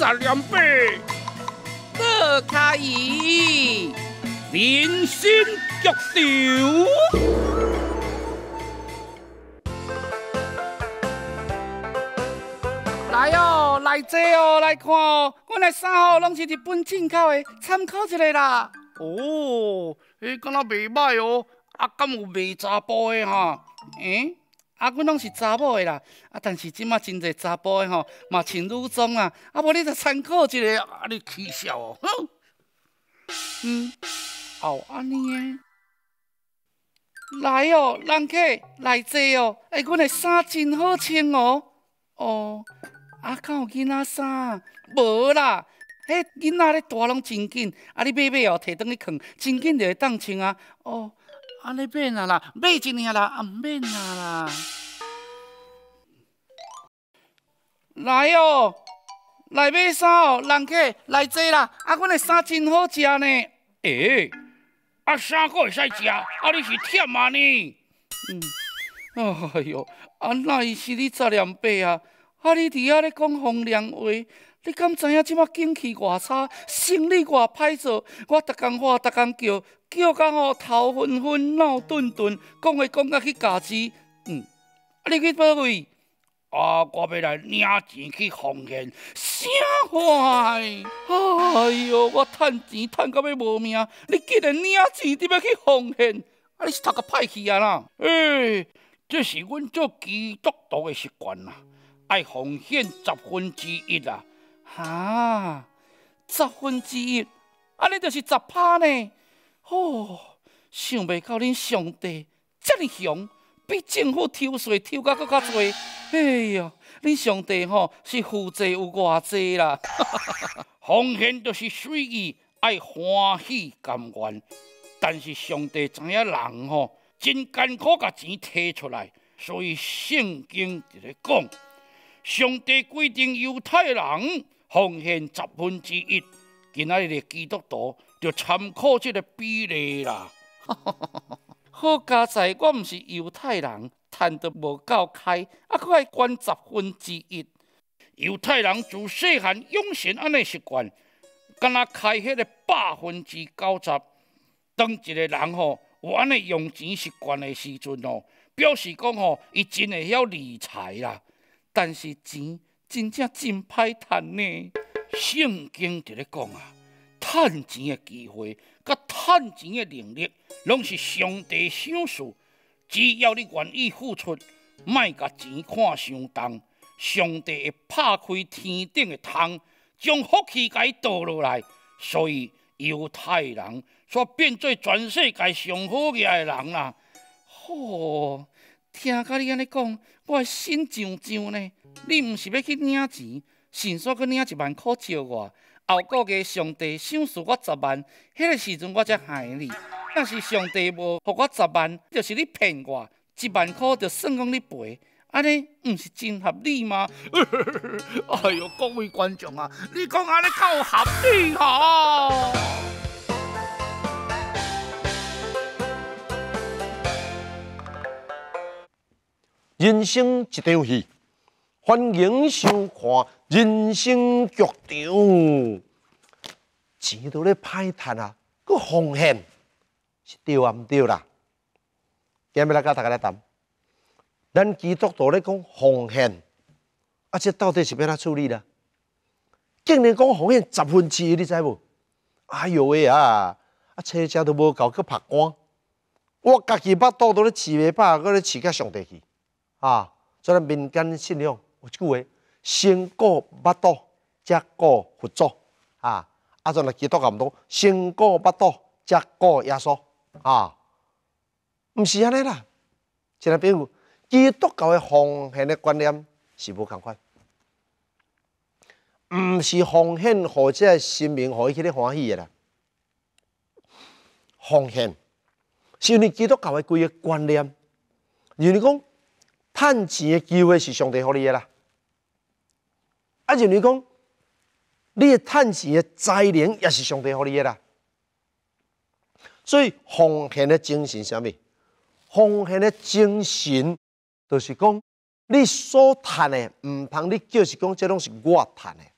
三两杯，做卡椅，名声绝传。来哦，来坐哦，来看哦，阮的衫裤拢是日本进口的，参考一下啦。哦，诶，敢那未歹哦，啊，敢有卖查甫的哈，诶。啊，阮拢是查某诶啦，啊，但是即马真侪查甫诶吼嘛穿女装啊，啊，无你著参考一下，啊，你起笑哦，哼，嗯，哦，安尼诶，来哦，人客来坐哦，诶，阮诶衫真好穿哦，哦，啊，敢有囡仔衫，无啦，迄囡仔咧大拢真紧，啊，你买买哦，摕当去穿，真紧就会当穿啊，哦，啊，尼免啊啦，买一年啦，啊，毋免啊啦。来哦，来买衫哦，人客来侪啦，啊，阮的衫真好食呢，诶，啊，衫阁会使食，啊，你是忝啊你，嗯，哎哟，啊，那伊是你十两百啊，啊，你伫遐咧讲风凉话，你敢知影即马景气偌差，生意偌歹做，我逐工喊，逐工叫，叫到吼头昏昏，脑顿顿，讲话讲到去假己。嗯，啊，你去保位？啊！我要来领钱去奉献，啥坏？哎哟，我趁钱趁到欲无命，你竟然领钱就要去奉献，你是读个歹去啊啦？诶，这是阮做基督徒诶习惯啦，爱奉献十分之一啦。哈，十分之一，啊，你就是十趴呢。哦，想袂到恁上帝遮尼强，比政府抽税抽甲搁较济。哎呀，恁上帝吼是负债有偌济啦，奉献就是随意爱欢喜甘愿。但是上帝知影人吼真艰苦，甲钱摕出来，所以圣经就咧讲，上帝规定犹太人奉献十分之一，今仔日的基督徒就参考即个比例啦。好，加在我毋是犹太人。趁得无够开，还佫爱管十分之一。犹太人自细汉养成安尼习惯，敢若开迄个百分之九十，当一个人吼有安尼用钱习惯的时阵哦，表示讲吼，伊真会晓理财啦。但是钱真正真歹趁呢。圣经伫咧讲啊，趁钱的机会甲趁钱的能力，拢是上帝赏赐。只要你愿意付出，莫甲钱看伤重，上帝会拍开天顶的窗，将福气解倒落来。所以犹太人煞变做全世界上好的人啦。吼，听甲你安尼讲，我心上上呢。你毋是要去领钱？甚煞去领一万箍借我。后个月上帝赏赐我十万，迄个时阵我才还你。若是上帝无予我十万，就是你骗我，一万块就算讲你赔，安尼毋是真合理吗？哎呦，各位观众啊，你讲安尼够合理吼？人生一场戏。欢迎收看《人生剧场》。钱都咧歹赚啊，搁风险，是对啊，阿对啦。今日来个大家例子，人几只手咧讲风险，阿只到底是变哪处理啦？竟然讲风险十分之一，你知无？哎呦喂啊！阿车家都无够去拍光，我家己把刀都咧持袂怕，搁咧持甲上地去啊！做咱民间信仰。一句话，先教不肚，则顾佛作啊！阿种来基督教唔同，信教不多，只顾耶稣啊！毋是安尼啦，即个比如基督教诶奉献诶观念是无共款，毋是奉献或者生命以去咧欢喜诶啦。奉献是为基督教诶规个观念，如你讲，趁钱诶机会是上帝给你诶啦。啊，且你讲，你嘅趁钱嘅财源也是上帝好你嘅啦。所以奉献嘅精神，虾米奉献嘅精神，就是讲你所赚嘅唔通你叫是讲这种是外赚嘅。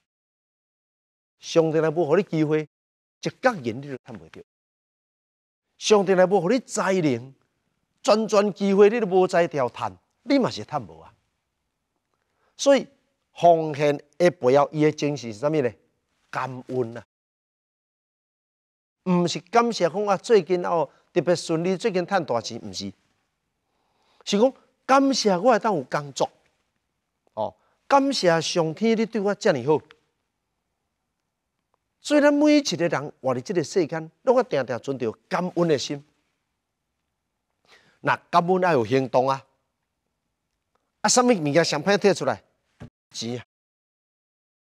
上帝系无给你机会，一角银你都赚袂着。上帝系无给你财源，专专机会你都冇在条赚，你嘛是赚无啊。所以。奉献也不要，伊的精神是啥物咧？感恩啊！毋是感谢讲我最近哦特别顺利，最近趁大钱毋是？是讲感谢我当有工作，哦，感谢上天你对我遮尼好。所以咱每一个人活伫即个世间，要定定存着感恩的心。那感恩要有行动啊！啊，啥物物件上歹摕出来？钱，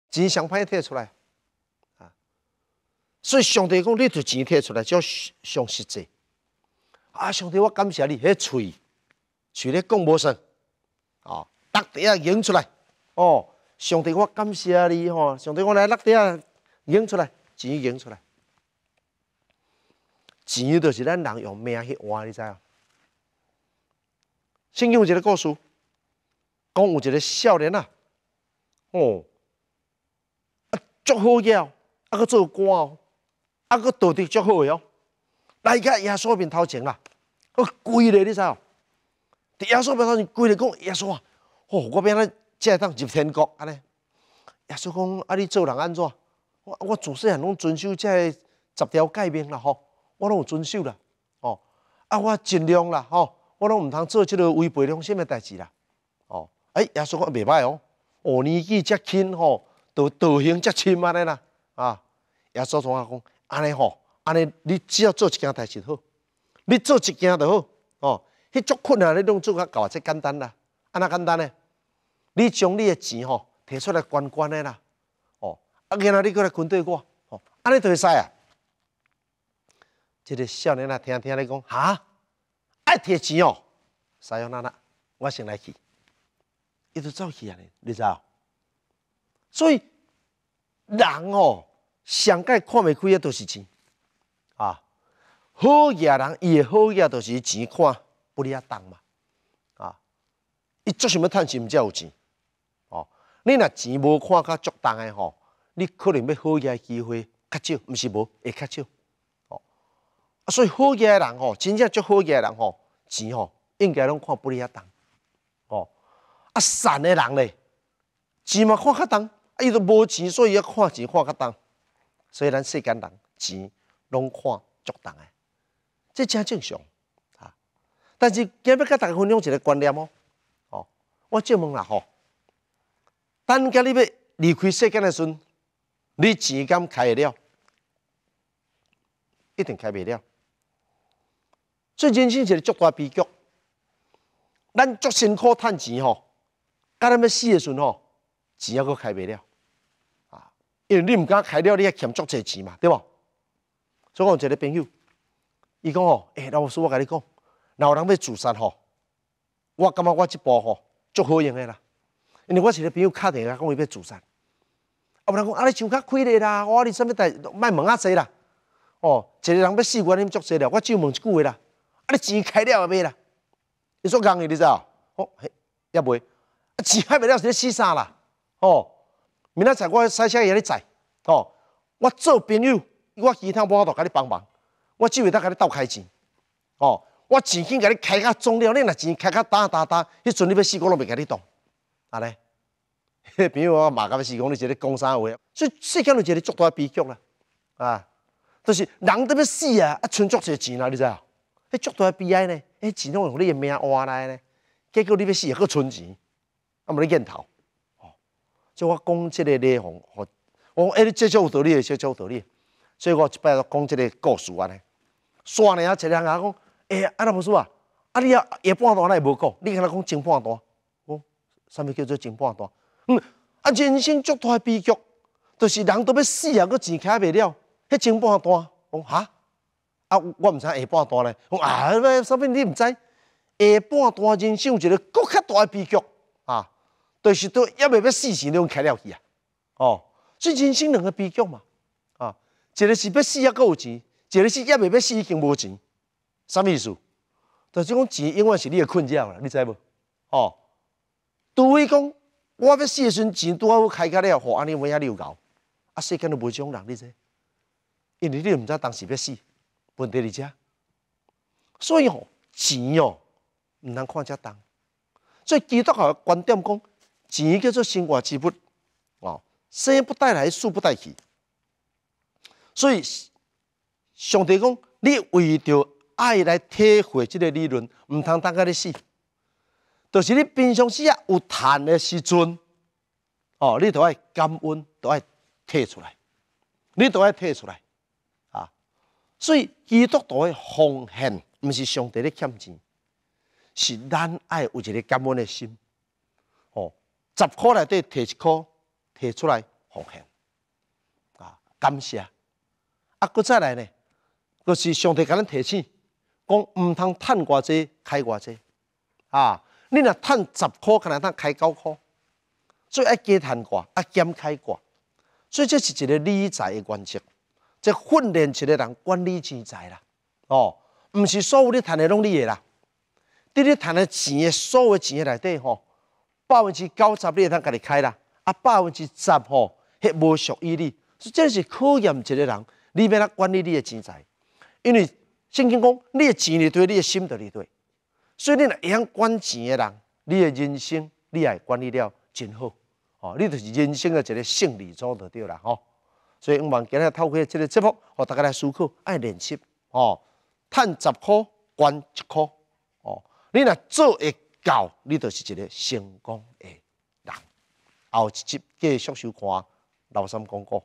钱上歹摕出来，啊！所以上帝讲，你著钱摕出来叫上实际。啊，上帝，我感谢你，迄喙喙咧讲无算，哦，搭地啊赢出来，哦，上帝，我感谢你，吼，上帝，我来搭地啊赢出来，钱赢出来，钱就是咱人用命去换你知啊？先有一个故事，讲有一个少年啊，哦，啊，足好嘢啊，个做官哦，啊个道德足好嘅哦。那伊耶稣面头前啦，哦跪咧，你知哦？伫耶稣面头前跪咧，讲耶稣啊，吼，我变咧即系当入天国安尼。耶稣讲啊，你做人安怎？我我做世人拢遵守这十条诫命啦吼，我拢有遵守啦。哦，啊，我尽量啦吼，我拢毋通做即个违背良心嘅代志啦。哦，哎，耶稣讲未歹哦。五年纪遮轻吼，都造行遮深嘛尼啦，啊，耶稣同下讲，安尼吼，安尼你只要做一件代志好，你做一件就好，哦，迄足困难，你拢做较搞这简单啦，安那简单嘞，你将你的钱吼摕出来捐关诶啦，哦，啊然后你过来军队我，哦，安尼就会使啊。即个少年啊，听听你讲，哈，爱摕钱哦，使用哪啦？我先来去。伊都走去啊尼，你知？所以人哦，上界看袂开的都是钱啊。好嘢人，伊的好嘢都是钱看，不离啊当嘛啊。伊做想要趁钱，毋才有钱哦。你若钱无看，较足当诶吼，你可能要好嘢机会较少，毋是无，会较少吼。啊，所以好嘢人吼，真正足好嘢人吼，钱吼，应该拢看不离啊重。善诶人咧，钱嘛看较重，啊，伊都无钱，所以啊，看钱看较重。所以咱世间人钱拢看足重诶，即真正常啊。但是今日甲大家分享一个观念哦，哦，我借问啦吼，等家你要离开世间诶时，阵，你钱敢开会了？一定开袂了。所以人是一个足大悲剧，咱足辛苦趁钱吼。到咱要死诶时阵吼，钱还阁开袂了，啊，因为你毋敢开了，你还欠足济钱嘛，对无？所以讲有一个朋友，伊讲吼，诶、欸，老师，我甲你讲，若有人要自杀吼，我感觉我即步吼足好用诶啦，因为我一个朋友敲电话讲伊要自杀，啊，有人讲啊，你想较开咧啦，我你啥物代，卖问啊侪啦，哦，一个人要死，我恁足侪了，我只有问一句话啦，啊，你钱开了未啦？你说讲的，你知道？哦，嘿，抑未。钱开不了，就去死生啦！哦，明仔载我开车去给你载。哦，我做朋友，我其他我斗甲你帮忙，我只会当甲你倒开钱。哦，我钱己甲你开下中了，你若钱开下打打打，迄阵你要死我拢袂甲你动。啊咧，迄 朋友我马甲欲死，讲你一日讲三回，所以世间就一日足大悲剧啦。啊，都是人都要死啊，一存足济钱啦，你知啊？迄足大悲哀呢？迄钱拢用去你命换来呢？结果你要死又欲存钱。啊！无咧烟头，哦，所以我讲即个内吼，我讲哎，你这有道理，那有道理，所以我一摆讲即个故事话呢，刷呢啊，一个人讲，哎，安那不是话，啊，你啊，下半段那无讲，你跟他讲前半段，我，什物叫做前半段？嗯，啊，人生足大诶，悲剧，就是人都要死啊，搁钱开不了，迄前半段，我哈，啊，我毋知下半段咧，我啊，什物你毋知？下半段人生有一个更较大诶悲剧啊！就是都一辈要死钱都拢开了去啊！哦，所以人生两个悲剧嘛，啊，一个是要死还够有钱，一个是要辈要死已经无钱，么意思？就是讲钱永远是你的困扰啦，你知无？哦，除非讲我要死的时阵钱好开开了，学安尼文下流游，啊，世间都无这种人，你知？因为你毋知当时要死，问题伫遮。所以吼，钱哦，毋能看遮重。所以基督教的观点讲。钱叫做生活之本，哦，生不带来，死不带去，所以上帝讲，你为着爱来体会即个理论，唔通等甲咧死，就是你平常时啊有趁诶时阵，哦，你都要感恩，都要退出来，你都要退出来，啊，所以基督都係奉献，唔是上帝咧欠钱，是咱爱有一个感恩的心。十科内底摕一科，摕出来奉献啊！感谢，啊！搁再来呢，嗰是上帝甲咱提醒，讲毋通趁偌济开偌济啊！你若趁十科，可能趁开九所以爱加趁寡啊减开寡，所以这是一个理财的原则，即训练一个人管理钱财啦。哦，毋是所有你赚的拢你的啦，啲你赚的钱的所有钱的内底，吼。百分之九十你会通家己开啦，啊，百分之十吼，迄无属于你，所以真是考验一个人，你要怎管理你的钱财，因为圣经讲，你的钱哩对，你的心在哩对，所以你会样管钱的人，你的人生，你也管理了真好，哦，你就是人生的一个胜利组就对啦，吼，所以我们今日透过这个节目，和大家来思考，爱练习，哦，赚十块，管一块，哦，你若做会。教你就是一个成功的人，后一集继续收看老三广告。